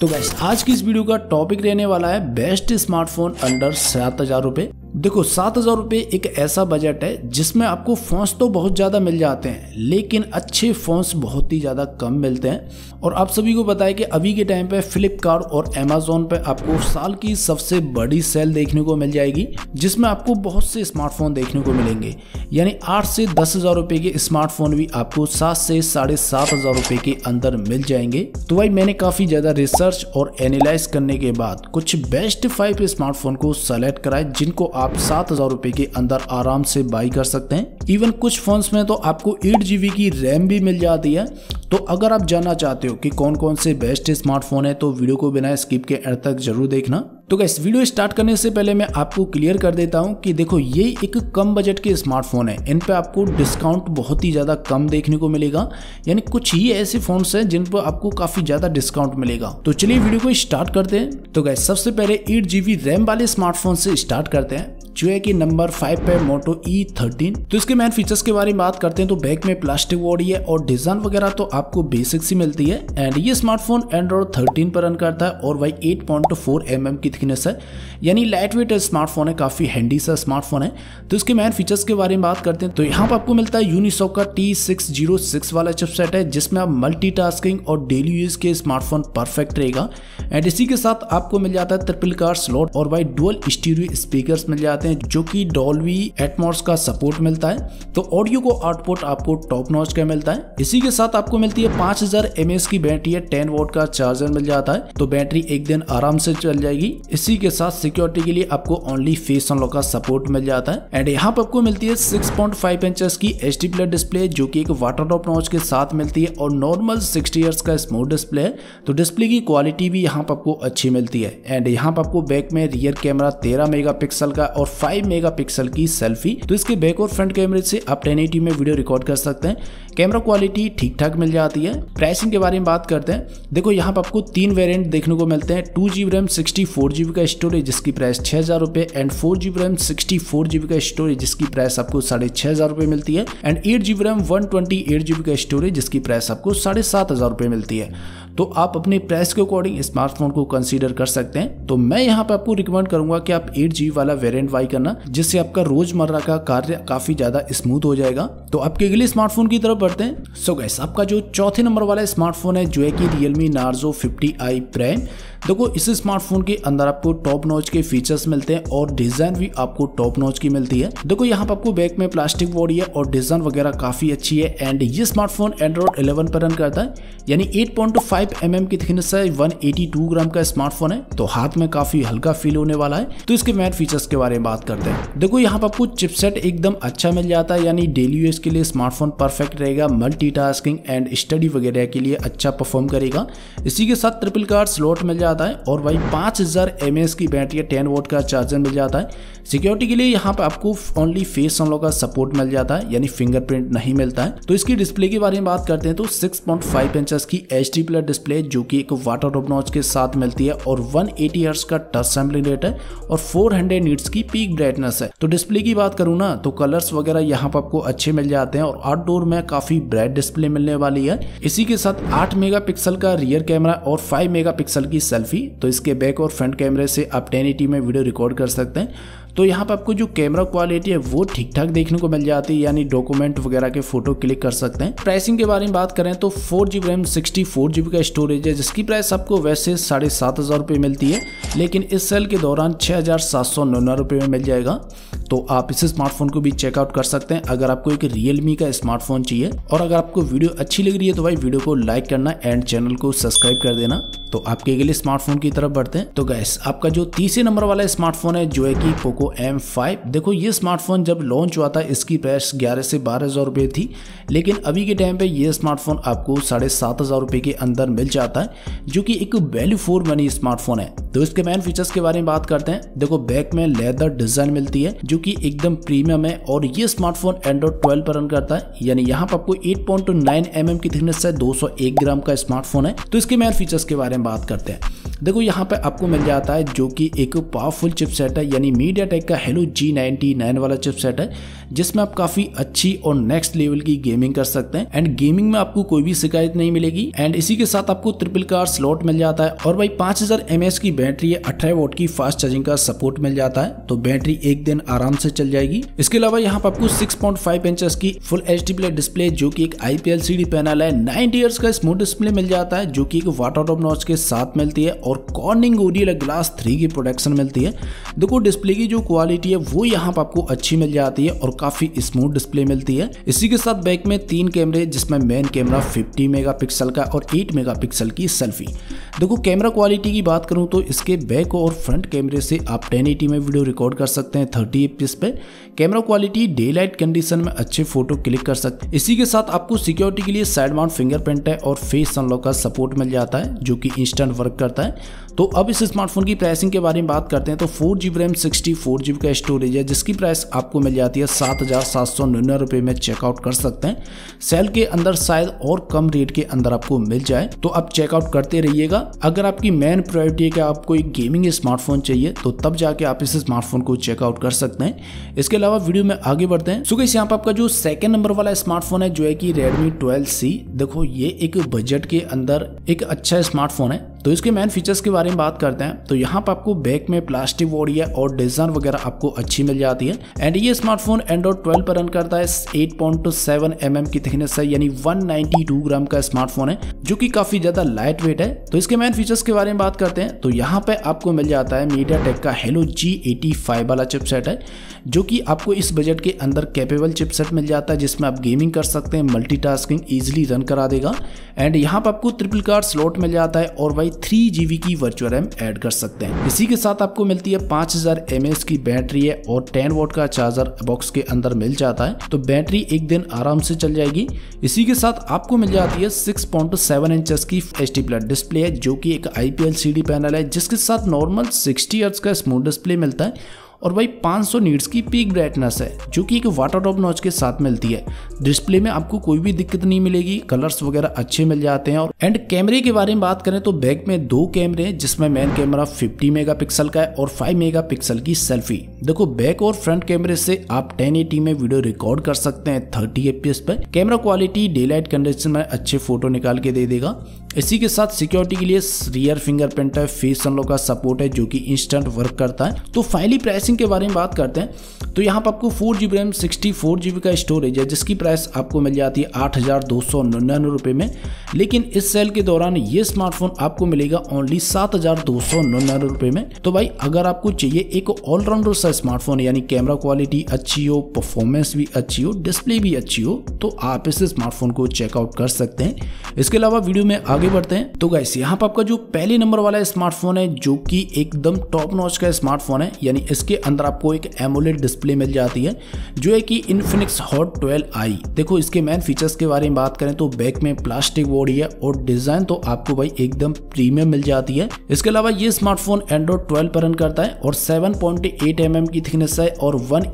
तो गैस आज की इस वीडियो का टॉपिक रहने वाला है बेस्ट स्मार्टफोन अंडर सात हजार रुपए देखो सात हज़ार रुपये एक ऐसा बजट है जिसमें आपको फोन तो बहुत ज़्यादा मिल जाते हैं लेकिन अच्छे फोन बहुत ही ज़्यादा कम मिलते हैं और आप सभी को बताएं कि अभी के टाइम पे फ्लिपकार्ट और अमेजोन पे आपको साल की सबसे बड़ी सेल देखने को मिल जाएगी जिसमें आपको बहुत से स्मार्टफोन देखने को मिलेंगे यानी आठ से दस हज़ार रुपये के स्मार्टफोन भी आपको सात से साढ़े सात हज़ार रुपये के अंदर मिल जाएंगे तो भाई मैंने काफ़ी ज़्यादा रिसर्च और एनालाइज करने के बाद कुछ बेस्ट फाइव स्मार्टफोन को सेलेक्ट कराए जिनको आप सात हजार रुपए के अंदर आराम से बाई कर सकते हैं इवन कुछ फोन्स में तो आपको एट जीबी की रैम भी मिल जाती है तो अगर आप जानना चाहते हो कि कौन कौन से बेस्ट स्मार्टफोन है तो वीडियो को बिना स्किप के एंड तक जरूर देखना तो गैस वीडियो स्टार्ट करने से पहले मैं आपको क्लियर कर देता हूँ कि देखो ये एक कम बजट के स्मार्टफोन है इन पर आपको डिस्काउंट बहुत ही ज़्यादा कम देखने को मिलेगा यानी कुछ ही ऐसे फोन हैं जिन पर आपको काफ़ी ज़्यादा डिस्काउंट मिलेगा तो चलिए वीडियो को स्टार्ट करते हैं तो गैस सबसे पहले एट जी रैम वाले स्मार्टफोन से स्टार्ट करते हैं जो है कि नंबर फाइव पे मोटो ई थर्टीन तो इसके मेन फीचर्स के बारे में बात करते हैं तो बैक में प्लास्टिक बॉडी है और डिजाइन वगैरह तो आपको बेसिक सी मिलती है एंड ये स्मार्टफोन एंड्रॉइड थर्टीन पर रन करता है और वही eight point four M M की थिकनेस है यानी लाइट वेट स्मार्टफोन है काफ़ी हैंडी सा स्मार्टफोन है तो इसके मेन फीचर्स के बारे में बात करते हैं तो यहाँ पर आपको मिलता है यूनिसॉक का टी सिक्स जीरो सिक्स वाला चिपसेट है जिसमें आप मल्टी और डेली यूज के स्मार्टफोन परफेक्ट रहेगा एंड इसी के साथ आपको मिल जाता है ट्रिपल कार स्लॉट और बाई डुअल स्टीरियो स्पीकर मिल जाते हैं जो कि डॉलवी एटमोर्स का सपोर्ट मिलता है तो ऑडियो को आउटपुट आपको टॉप नॉच का मिलता है इसी के साथ आपको मिलती है पांच हजार की बैटरी है टेन वोट का चार्जर मिल जाता है तो बैटरी एक दिन आराम से चल जाएगी इसी के साथ सिक्योरिटी के लिए आपको ओनली फेस अनलॉक का सपोर्ट मिल जाता है एंड यहाँ पर आपको मिलती है सिक्स पॉइंट फाइव इंच की एच डी डिस्प्ले जो की एक वाटर ड्रॉप नॉच के साथ मिलती है और नॉर्मल सिक्सटी ईयर्स का स्मूथ डिस्प्ले है तो डिस्प्ले की क्वालिटी भी यहाँ पर आपको अच्छी मिलती है एंड यहाँ पर आपको बैक में रियर कैमरा तेरह मेगा का और फाइव मेगा की सेल्फी तो इसके बैक और फ्रंट कैमरे से आप टेन में वीडियो रिकॉर्ड कर सकते हैं कैमरा क्वालिटी ठीक ठाक मिल जाती है प्राइसिंग के बारे में बात करते हैं देखो यहाँ पर आपको तीन वेरियंट देखने को मिलते हैं two G RAM sixty four फोर जी बी का स्टोरेज जिसकी प्राइस छः हज़ार रुपये and four ji B RAM sixty four G B का स्टोरेज जिसकी प्राइस आपको साढ़े छः हज़ार रुपये मिलती है and eight G B RAM one twenty eight G B का स्टोरेज जिसकी प्राइस आपको साढ़े सात हज़ार रुपये मिलती है तो आप अपने प्राइस के अकॉर्डिंग स्मार्टफोन को कंसीडर कर सकते हैं तो मैं यहाँ पे आपको रिकमेंड करूंगा कि आप एट जी वाला वेरियंट वाई करना जिससे आपका रोजमर्रा का कार्य काफी ज्यादा स्मूथ हो जाएगा तो आपके अगले स्मार्टफोन की तरफ बढ़ते हैं सो गैस आपका जो चौथे नंबर वाला स्मार्टफोन है जो है की realme Narzo fifty I prime देखो इस स्मार्टफोन के अंदर आपको टॉप नॉच के फीचर्स मिलते हैं और डिजाइन भी आपको टॉप नॉच की मिलती है देखो यहाँ पर आपको बैक में प्लास्टिक बॉडी है और डिजाइन वगैरह काफी अच्छी है एंड ये स्मार्टफोन एंड्रॉइड 11 पर रन करता है यानी 8.5 फाइव एम mm की थिकनेस है 182 ग्राम का स्मार्टफोन है तो हाथ में काफी हल्का फील होने वाला है तो इसके मैट फीचर्स के बारे में बात करते हैं देखो यहाँ पर आपको चिपसेट एकदम अच्छा मिल जाता है यानी डेली यूज के लिए स्मार्टफोन परफेक्ट रहेगा मल्टी एंड स्टडी वगैरह के लिए अच्छा परफॉर्म करेगा इसी के साथ ट्रिपल कार्ड स्लॉट मिल जाता है और वही पाँच हजार की बैटरी टेन वोट का चार्जर मिल जाता है सिक्योरिटी के लिए यहाँ पर आपको ओनली फेस अनलॉक का सपोर्ट मिल जाता है यानी फिंगरप्रिंट नहीं मिलता है तो इसकी डिस्प्ले के बारे में बात करते हैं तो 6.5 पॉइंट की एच डी प्लस डिस्प्ले जो कि एक वाटर ड्रॉप नॉच के साथ मिलती है और 180 एटी का टच सैम्पलिंग रेट है और 400 हंड्रेड नीट्स की पीक ब्राइटनेस है तो डिस्प्ले की बात करूँ ना तो कलर्स वगैरह यहाँ पर आपको अच्छे मिल जाते हैं और आउटडोर में काफी ब्राइट डिस्प्ले मिलने वाली है इसी के साथ आठ मेगा का रियर कैमरा और फाइव मेगा की सेल्फी तो इसके बैक और फ्रंट कैमरे से आप टेन में वीडियो रिकॉर्ड कर सकते हैं तो यहाँ पर आपको जो कैमरा क्वालिटी है वो ठीक ठाक देखने को मिल जाती है यानी डॉक्यूमेंट वगैरह के फोटो क्लिक कर सकते हैं प्राइसिंग के बारे में बात करें तो four G RAM sixty four G का स्टोरेज है जिसकी प्राइस आपको वैसे साढ़े सात हज़ार रुपये मिलती है लेकिन इस सेल के दौरान छः हज़ार सात सौ नन्ना रुपये में मिल जाएगा तो आप इस स्मार्टफोन को भी चेकआउट कर सकते हैं अगर आपको एक रियलमी का स्मार्टफोन चाहिए और अगर आपको वीडियो अच्छी लग रही है तो भाई वीडियो को लाइक करना एंड चैनल को सब्सक्राइब कर देना तो आपके अगले स्मार्टफोन की तरफ बढ़ते हैं तो गैस आपका जो तीसरे नंबर वाला स्मार्टफोन है जो है कि पोको एम फाइव देखो ये स्मार्टफोन जब लॉन्च हुआ था इसकी प्राइस ग्यारह से बारह हज़ार रुपये थी लेकिन अभी के टाइम पे ये स्मार्टफोन आपको साढ़े सात हज़ार रुपये के अंदर मिल जाता है जो कि एक वैल्यू फॉर मनी स्मार्टफोन है तो इसके मेन फीचर्स के बारे में बात करते हैं देखो बैक में लेदर डिजाइन मिलती है जो कि एकदम प्रीमियम है और ये स्मार्टफोन एंड्रॉइड ट्वेल्व पर रन करता है यानी यहाँ पर आपको एट पॉइंट mm की थिकनेस है 201 ग्राम का स्मार्टफोन है तो इसके मेन फीचर्स के बारे में बात करते हैं देखो यहाँ पे आपको मिल जाता है जो कि एक पावरफुल चिपसेट है यानी मीडिया MediaTek का हेलो नाइन वाला चिपसेट है जिसमें आप काफी अच्छी और नेक्स्ट लेवल की गेमिंग कर सकते हैं एंड गेमिंग में आपको कोई भी शिकायत नहीं मिलेगी एंड इसी के साथ आपको ट्रिपल कार स्लॉट मिल जाता है और भाई पांच हजार की बैटरी है अठारह वोट की फास्ट चार्जिंग का सपोर्ट मिल जाता है तो बैटरी एक दिन आराम से चल जाएगी इसके अलावा यहाँ पर आपको सिक्स पॉइंट फाइव की फुल एच डी डिस्प्ले जो की एक सी डी पैनल है नाइनटी ईयर्स का स्मूथ डिस्प्ले मिल जाता है जो की एक वाटर नॉच के साथ मिलती है और कॉर्निंग ओरियल ग्लास थ्री की प्रोडक्शन मिलती है देखो डिस्प्ले की जो क्वालिटी है वो यहाँ पर आपको अच्छी मिल जाती है और काफी स्मूथ डिस्प्ले मिलती है इसी के साथ बैक में तीन कैमरे जिसमें मेन कैमरा 50 मेगापिक्सल का और 8 मेगापिक्सल की सेल्फी देखो कैमरा क्वालिटी की बात करूं तो इसके बैक और फ्रंट कैमरे से आप 1080 में वीडियो रिकॉर्ड कर सकते हैं थर्टी एफ पे camera quality daylight condition में अच्छे फोटो क्लिक कर सकते हैं इसी के साथ आपको सिक्योरिटी के लिए साइड माउंट फिंगरप्रिंट है और फेस अनलॉक का सपोर्ट मिल जाता है जो कि इंस्टेंट वर्क करता है तो अब इस स्मार्टफोन की प्राइसिंग के बारे में बात करते हैं तो four G RAM sixty four G का स्टोरेज है जिसकी प्राइस आपको मिल जाती है सात हज़ार सात सौ निन्यानवे रुपये में चेकआउट कर सकते हैं सेल के अंदर शायद और कम रेट के अंदर आपको मिल जाए तो आप चेकआउट करते रहिएगा अगर आपकी मेन प्रायोरिटी है कि आपको एक गेमिंग स्मार्टफोन चाहिए तो तब जाके आप इस स्मार्टफोन को चेकआउट कर सकते हैं इसके अलावा वीडियो में आगे बढ़ते हैं सुबह यहाँ पर आपका जो सेकंड नंबर वाला स्मार्टफोन है जो है कि ट्वेल्व सी देखो ये एक बजट के अंदर एक अच्छा स्मार्टफोन है तो इसके मेन फीचर्स के बारे में बात करते हैं तो यहाँ पर आपको बैक में प्लास्टिक बॉडी है और डिजाइन वगैरह आपको अच्छी मिल जाती है एंड ये स्मार्टफोन एंड्रॉइड ट्वेल्व पर रन करता है eight point two seven M M की थिकनेस है यानी वन नाइनटी टू ग्राम का स्मार्टफोन है जो कि काफी ज्यादा लाइट वेट है तो इसके मेन फीचर्स के बारे में बात करते हैं तो यहाँ पे आपको मिल जाता है मीडिया टेक का हेलो जी एटी फाइव वाला चिपसेट है जो कि आपको इस बजट के अंदर कैपेबल चिपसेट मिल जाता है जिसमें आप गेमिंग कर सकते हैं टास्किंग ईजिली रन करा देगा एंड यहाँ पर आपको ट्रिपल कार स्लॉट मिल जाता है और भाई थ्री जीबी की वर्चुअल रैम ऐड कर सकते हैं इसी के साथ आपको मिलती है पांच हजार की बैटरी है और टेन वोट का चार्जर बॉक्स के अंदर मिल जाता है तो बैटरी एक दिन आराम से चल जाएगी इसी के साथ आपको मिल जाती है सिक्स पॉइंट सेवन इंचज की एच डी प्लस डिस्प्ले है जो की एक आईपीएल सी पैनल है जिसके साथ नॉर्मल सिक्सटी अर्स का स्मूथ डिस्प्ले मिलता है और भाई 500 नीट्स की पीक ब्राइटनेस है जो कि एक वाटर टॉप नॉच के साथ मिलती है डिस्प्ले में आपको कोई भी दिक्कत नहीं मिलेगी कलर्स वगैरह अच्छे मिल जाते हैं और एंड कैमरे के बारे में बात करें तो बैक में दो कैमरे हैं जिसमें मेन कैमरा 50 मेगापिक्सल का है और 5 मेगापिक्सल की सेल्फी देखो बैक और फ्रंट कैमरे से आप 1080 में वीडियो रिकॉर्ड कर सकते हैं 30 एफ पर camera quality daylight condition में अच्छे फोटो निकाल के दे देगा इसी के साथ सिक्योरिटी के लिए रियर फिंगरप्रिंट है फेस अनलॉक का सपोर्ट है जो कि इंस्टेंट वर्क करता है तो फाइनली प्राइसिंग के बारे में बात करते हैं तो यहाँ पर आपको four G RAM sixty four G B का स्टोरेज है जिसकी प्राइस आपको मिल जाती है आठ हज़ार दो सौ निन्यानवे रुपये में लेकिन इस सेल के दौरान ये स्मार्टफोन आपको मिलेगा ओनली सात हज़ार दो सौ निन्यानवे रुपये में तो भाई अगर आपको चाहिए एक ऑलराउंडर सा स्मार्टफोन यानी कैमरा क्वालिटी अच्छी हो परफॉर्मेंस भी अच्छी हो डिस्प्ले भी अच्छी हो तो आप इस स्मार्टफोन को चेकआउट कर सकते हैं इसके अलावा वीडियो में आगे आगे बढ़ते हैं तो गाइस यहाँ पर आपका जो पहले नंबर वाला स्मार्टफोन है जो कि एकदम टॉप नॉच का स्मार्टफोन है यानी इसके अंदर आपको एक एमोलेड डिस्प्ले मिल जाती है जो है कि इन्फिनिक्स हॉट ट्वेल्व आई देखो इसके मेन फीचर्स के बारे में बात करें तो बैक में प्लास्टिक बॉडी है और डिजाइन तो आपको भाई एकदम प्रीमियम मिल जाती है इसके अलावा ये स्मार्टफोन एंड्रॉइड ट्वेल्व पर रन करता है और सेवन पॉइंट mm की थिकनेस है और वन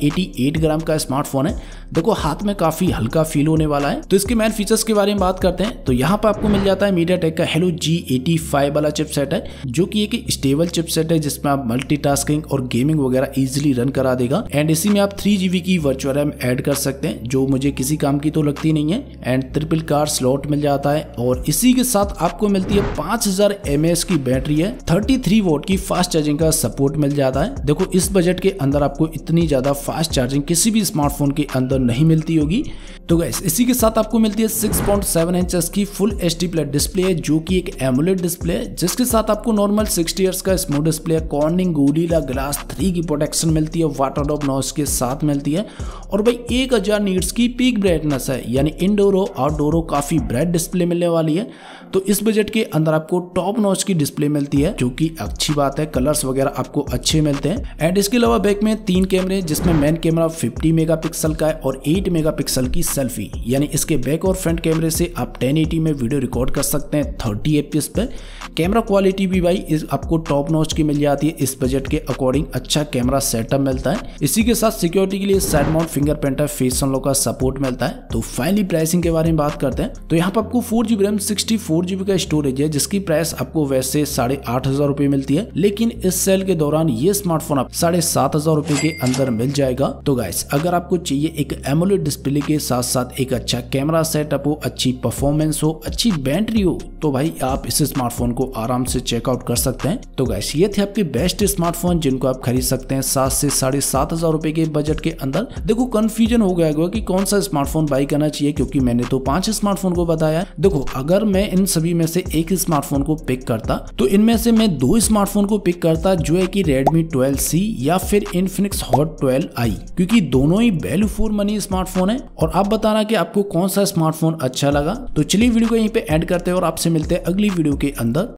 ग्राम का स्मार्टफोन है देखो हाथ में काफी हल्का फील होने वाला है तो इसके मेन फीचर्स के बारे में बात करते हैं तो यहाँ पर आपको मिल जाता है मीडिया मीडिया टेक का हेलो जी एटी फाइव वाला चिपसेट है जो कि एक स्टेबल चिपसेट है जिसमें आप मल्टीटास्किंग और गेमिंग वगैरह इजिली रन करा देगा एंड इसी में आप थ्री जीबी की वर्चुअल रैम ऐड कर सकते हैं जो मुझे किसी काम की तो लगती नहीं है एंड ट्रिपल कार स्लॉट मिल जाता है और इसी के साथ आपको मिलती है पांच हजार की बैटरी है थर्टी थ्री वोट की फास्ट चार्जिंग का सपोर्ट मिल जाता है देखो इस बजट के अंदर आपको इतनी ज्यादा फास्ट चार्जिंग किसी भी स्मार्टफोन के अंदर नहीं मिलती होगी तो गैस इसी के साथ आपको मिलती है सिक्स पॉइंट सेवन इंच की full H D plus display display जो कि एक एमुलेट डिस्प्ले है जिसके साथ आपको नॉर्मल 60 ईयर्स का smooth display Corning Gorilla glass three की प्रोटेक्शन मिलती है वाटर डॉप नॉस के साथ मिलती है और भाई एक हज़ार नीड्स की पीक ब्राइटनेस है यानी इनडोर हो आउटडोर हो काफ़ी ब्राइट डिस्प्ले मिलने वाली है तो इस बजट के अंदर आपको टॉप नॉच की डिस्प्ले मिलती है जो कि अच्छी बात है कलर्स वगैरह आपको अच्छे मिलते हैं एंड इसके अलावा बैक में तीन कैमरे जिसमें मेन कैमरा 50 मेगापिक्सल का है और 8 मेगापिक्सल की सेल्फी यानी इसके बैक और फ्रंट कैमरे से आप 1080 में वीडियो रिकॉर्ड कर सकते हैं हैं थर्टी एफ पर कैमरा क्वालिटी भी भाई इस आपको टॉप नॉच की मिल जाती है इस बजट के अकॉर्डिंग अच्छा कैमरा सेटअप मिलता है इसी के साथ सिक्योरिटी के लिए साइड माउंट है फेस अनलॉक का सपोर्ट मिलता है तो फाइनली प्राइसिंग के बारे में बात करते हैं तो यहाँ पर आपको four GB RAM sixty four GB का स्टोरेज है जिसकी प्राइस आपको वैसे साढ़े आठ हजार रुपए मिलती है लेकिन इस सेल के दौरान ये स्मार्टफोन आप साढ़े सात हजार रुपए के अंदर मिल जाएगा तो गाइस अगर आपको चाहिए एक एमोलेड डिस्प्ले के साथ साथ एक अच्छा कैमरा सेटअप हो अच्छी परफॉर्मेंस हो अच्छी बैटरी हो तो भाई आप इस स्मार्टफोन को आराम से चेकआउट कर सकते हैं तो गैस ये थे आपके बेस्ट स्मार्टफोन जिनको आप खरीद सकते हैं सात से साढ़े सात हजार रुपए के बजट के अंदर देखो कंफ्यूजन हो गया होगा कि कौन सा स्मार्टफोन बाई करना चाहिए क्योंकि मैंने तो पांच स्मार्टफोन को बताया देखो अगर मैं इन सभी में से एक स्मार्टफोन को पिक करता तो इनमें से मैं दो स्मार्टफोन को पिक करता जो है की रेडमी ट्वेल्व सी या फिर इनफिनिक्स हॉट ट्वेल्व आई क्यूँकी दोनों ही वैल्यू फॉर मनी स्मार्टफोन है और आप बताना की आपको कौन सा स्मार्टफोन अच्छा लगा तो चलिए वीडियो को यहीं पे एंड करते हैं और आप आपसे मिलते हैं अगली वीडियो के अंदर